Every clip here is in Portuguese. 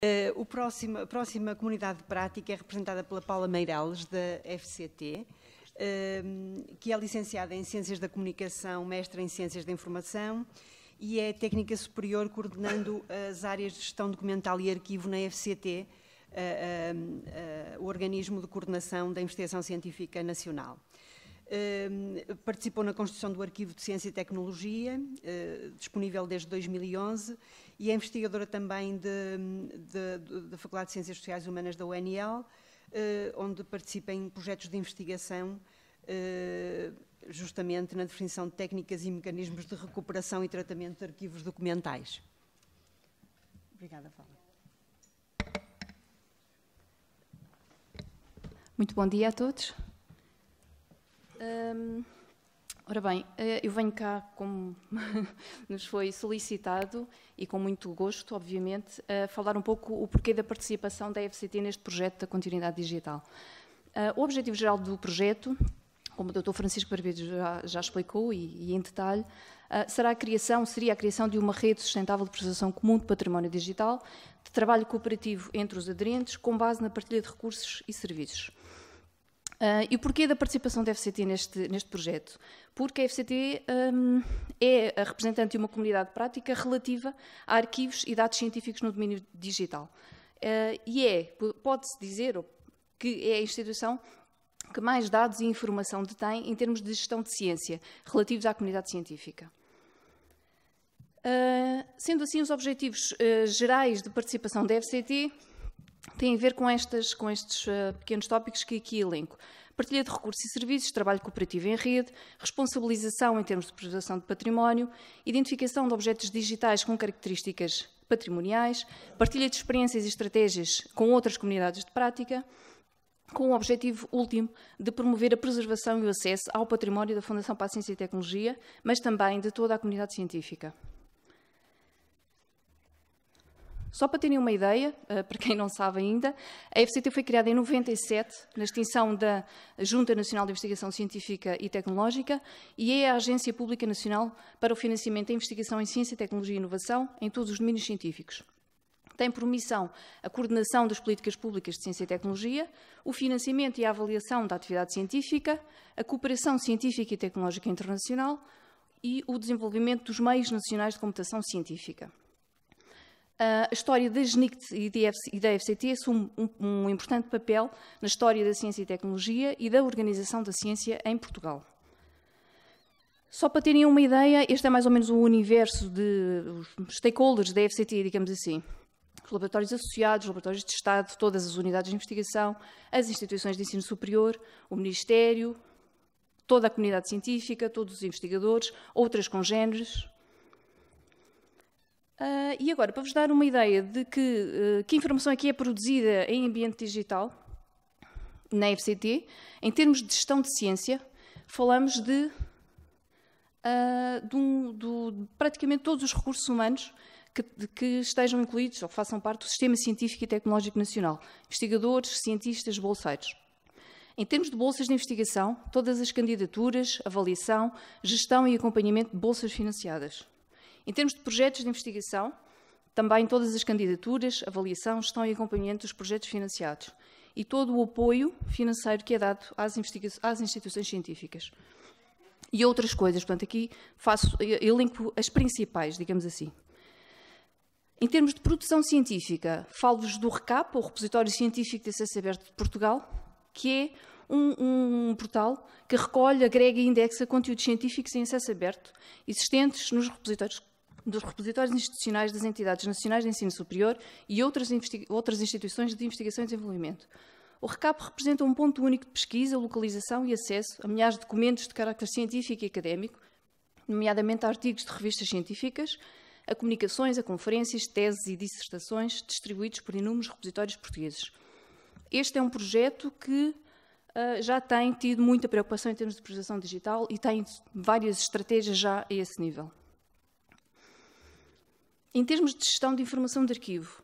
Uh, próximo, a próxima comunidade de prática é representada pela Paula Meireles, da FCT, uh, ehm, que é licenciada em Ciências da Comunicação, mestra em Ciências da Informação e é técnica superior coordenando as áreas de gestão documental e arquivo na FCT, uh, eh, ehm, eh, o organismo de coordenação da investigação científica nacional. Ehm, participou na construção do Arquivo de Ciência e Tecnologia, eh, disponível desde 2011, e é investigadora também da Faculdade de Ciências Sociais e Humanas da UNL, eh, onde participa em projetos de investigação eh, justamente na definição de técnicas e mecanismos de recuperação e tratamento de arquivos documentais. Obrigada, Paula. Muito bom dia a todos. Um, ora bem, eh, eu venho cá, como nos foi solicitado, e com muito gosto, obviamente, a falar um pouco o porquê da participação da FCT neste projeto da continuidade digital. Uh, o objetivo geral do projeto, como o Dr. Francisco Barbeiro já, já explicou e, e, em detalhe, uh, será a criação, seria a criação de uma rede sustentável de preservação comum de património digital, de trabalho cooperativo entre os aderentes, com base na partilha de recursos e serviços. Uh, e o porquê da participação da FCT neste, neste projeto? Porque a FCT um, é a representante de uma comunidade prática relativa a arquivos e dados científicos no domínio digital. Uh, e é, pode-se dizer, que é a instituição que mais dados e informação detém em termos de gestão de ciência, relativos à comunidade científica. Uh, sendo assim, os objetivos uh, gerais de participação da FCT tem a ver com, estas, com estes eh, pequenos tópicos que aqui elenco. Partilha de recursos e serviços, trabalho cooperativo em rede, responsabilização em termos de preservação de património, identificação de objetos digitais com características patrimoniais, partilha de experiências e estratégias com outras comunidades de prática, com o objetivo último de promover a preservação e o acesso ao património da Fundação para a Ciência e Tecnologia, mas também de toda a comunidade científica. Só para terem uma ideia, eh, para quem não sabe ainda, a FCT foi criada em 97, na extinção da Junta Nacional de Investigação Científica e Tecnológica, e é a Agência Pública Nacional para o Financiamento da Investigação em Ciência, Tecnologia e Inovação em todos os domínios científicos tem por missão a coordenação das políticas públicas de ciência e tecnologia, o financiamento e a avaliação da atividade científica, a cooperação científica e tecnológica internacional e o desenvolvimento dos meios nacionais de computação científica a história da NICT e da FCT assume um, um, importante papel na história da ciência e tecnologia e da organização da ciência em Portugal. Só para terem uma ideia, este é mais ou menos o universo de stakeholders da FCT, digamos assim. Os laboratórios associados, laboratórios de Estado, todas as unidades de investigação, as instituições de ensino superior, o Ministério, toda a comunidade científica, todos os investigadores, outras congêneres, Uh, e agora, para vos dar uma ideia de que, uh, que informação aqui é, é produzida em ambiente digital, na FCT, em termos de gestão de ciência, falamos de, uh, de, um, de praticamente todos os recursos humanos que, que, estejam incluídos ou façam parte do Sistema Científico e Tecnológico Nacional. Investigadores, cientistas, bolseiros. Em termos de bolsas de investigação, todas as candidaturas, avaliação, gestão e acompanhamento de bolsas financiadas. Em termos de projetos de investigação, também todas as candidaturas, avaliação, estão e acompanhamento dos projetos financiados e todo o apoio financeiro que é dado às, às instituições científicas. E outras coisas, portanto, aqui faço, elenco as principais, digamos assim. Em termos de produção científica, falo-vos do RECAP, o Repositório Científico de Acesso Aberto de Portugal, que é um, um, portal que recolhe, agrega e indexa conteúdos científicos em acesso aberto existentes nos repositórios dos repositórios institucionais das entidades nacionais de ensino superior e outras, outras instituições de investigação e desenvolvimento. O RECAP representa um ponto único de pesquisa, localização e acesso a milhares de documentos de carácter científico e académico, nomeadamente a artigos de revistas científicas, a comunicações, a conferências, teses e dissertações distribuídos por inúmeros repositórios portugueses. Este é um projeto que uh, já tem tido muita preocupação em termos de preservação digital e tem várias estratégias já a esse nível. Em termos de gestão de informação de arquivo,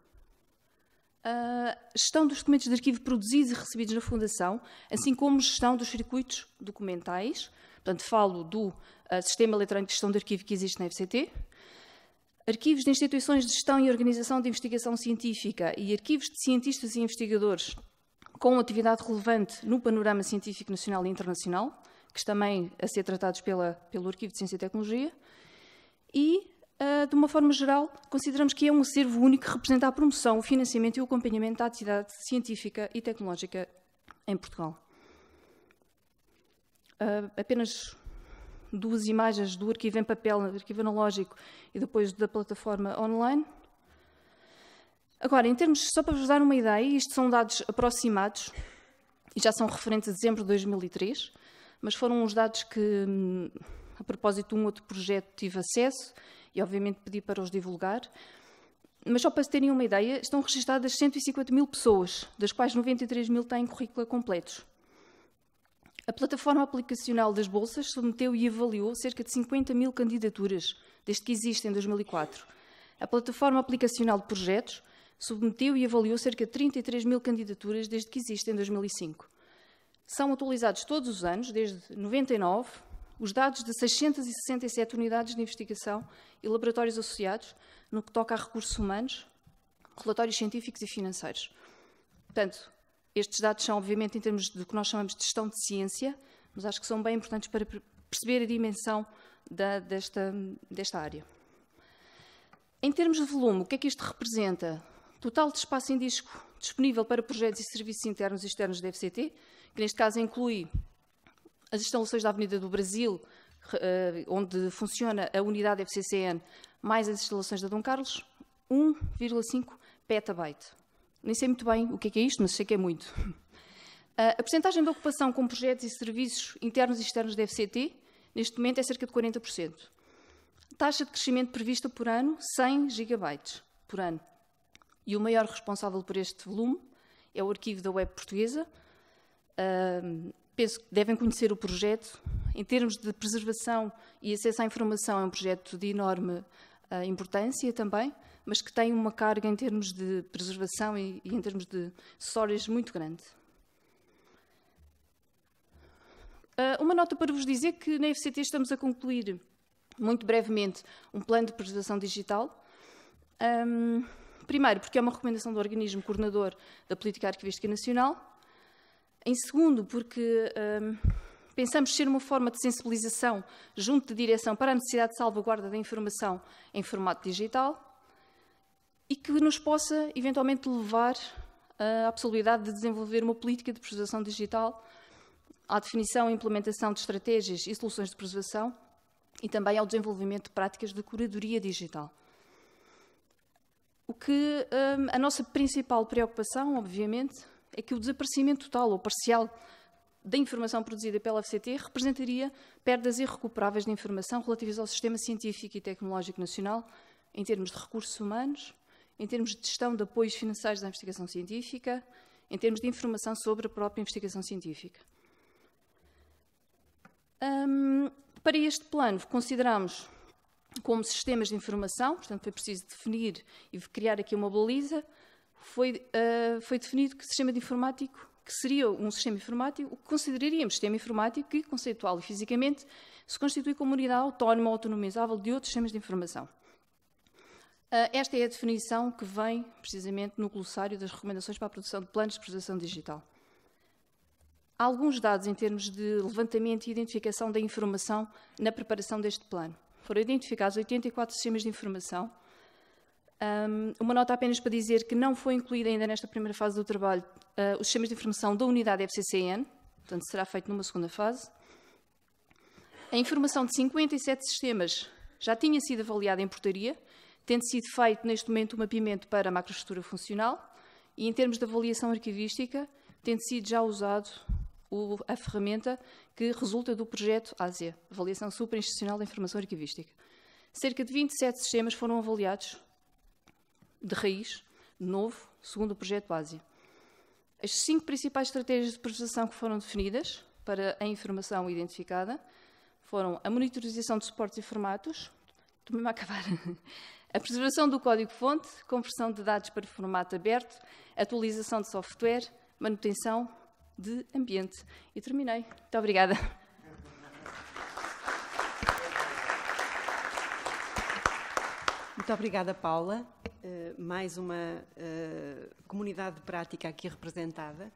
a ah, gestão dos documentos de arquivo produzidos e recebidos na Fundação, assim como gestão dos circuitos documentais, portanto, falo do uh, Sistema Eletrónico de Gestão de Arquivo que existe na FCT, arquivos de instituições de gestão e organização de investigação científica e arquivos de cientistas e investigadores com atividade relevante no panorama científico nacional e internacional, que também a ser tratados pela, pelo Arquivo de Ciência e Tecnologia, e ah, de uma forma geral, consideramos que é um acervo único que representa a promoção, o financiamento e o acompanhamento da atividade científica e tecnológica em Portugal. Ah, apenas duas imagens do arquivo em papel, arquivo analógico e depois da plataforma online. Agora, em termos, só para vos dar uma ideia, isto são dados aproximados e já são referentes a dezembro de 2003, mas foram os dados que hum, a propósito, de um outro projeto tive acesso e, obviamente, pedi para os divulgar. Mas só para se terem uma ideia, estão registadas 150 mil pessoas, das quais 93 mil têm currículo completos. A plataforma aplicacional das bolsas submeteu e avaliou cerca de 50 mil candidaturas, desde que existe em 2004. A plataforma aplicacional de projetos submeteu e avaliou cerca de 33 mil candidaturas desde que existe em 2005. São atualizados todos os anos, desde 99, os dados de 667 unidades de investigação e laboratórios associados no que toca a recursos humanos, relatórios científicos e financeiros. Portanto, estes dados são, obviamente, em termos do que nós chamamos de gestão de ciência, mas acho que são bem importantes para perceber a dimensão da, desta, desta área. Em termos de volume, o que é que isto representa? Total de espaço em disco disponível para projetos e serviços internos e externos da FCT, que neste caso inclui as instalações da Avenida do Brasil, eh, onde funciona a unidade FCCN, mais as instalações da Dom Carlos, 1,5 petabyte. Nem sei muito bem o que é, é isto, mas sei que é muito. Eh, a percentagem de ocupação com projetos e serviços internos e externos da FCT, neste momento, é cerca de 40%. Taxa de crescimento prevista por ano, 100 gigabytes por ano. E o maior responsável por este volume é o arquivo da web portuguesa, eh, penso que devem conhecer o projeto. Em termos de preservação e acesso à informação, é um projeto de enorme uh, importância também, mas que tem uma carga em termos de preservação e, e em termos de histórias muito grande. Uh, uma nota para vos dizer que na FCT estamos a concluir, muito brevemente, um plano de preservação digital. Um, ehm, primeiro, porque é uma recomendação do organismo coordenador da Política Arquivística Nacional, em segundo, porque um, pensamos ser uma forma de sensibilização junto de direção para a necessidade de salvaguarda da informação em formato digital e que nos possa eventualmente levar à possibilidade de desenvolver uma política de preservação digital, à definição e implementação de estratégias e soluções de preservação e também ao desenvolvimento de práticas de curadoria digital. O que um, a nossa principal preocupação, obviamente, é que o desaparecimento total ou parcial da informação produzida pela FCT representaria perdas irrecuperáveis de informação relativas ao sistema científico e tecnológico nacional, em termos de recursos humanos, em termos de gestão de apoios financeiros à investigação científica, em termos de informação sobre a própria investigação científica. Um, para este plano, consideramos como sistemas de informação, portanto, foi preciso definir e criar aqui uma baliza, foi, uh, foi definido que sistema de informático que seria um sistema informático, o que consideraríamos sistema informático que, conceitual e fisicamente, se constitui como unidade autónoma ou autonomizável de outros sistemas de informação. Uh, esta é a definição que vem, precisamente, no glossário das recomendações para a produção de planos de preservação digital. Há alguns dados em termos de levantamento e identificação da informação na preparação deste plano. Foram identificados 84 sistemas de informação, um, uma nota apenas para dizer que não foi incluída ainda nesta primeira fase do trabalho uh, os sistemas de informação da unidade FCCN, portanto será feito numa segunda fase. A informação de 57 sistemas já tinha sido avaliada em portaria, tendo sido feito neste momento o mapeamento para a macroestrutura funcional e em termos de avaliação arquivística, tendo sido já usado o, a ferramenta que resulta do projeto ASEA, Avaliação Superinstitucional da Informação Arquivística. Cerca de 27 sistemas foram avaliados de raiz, novo, segundo o projeto Ásia. As cinco principais estratégias de preservação que foram definidas para a informação identificada foram a monitorização de suportes e formatos, estou a acabar, a preservação do código-fonte, conversão de dados para formato aberto, atualização de software, manutenção de ambiente. E terminei. Muito obrigada. Muito obrigada, Paula. Eh, mais uma eh, comunidade de prática aqui representada,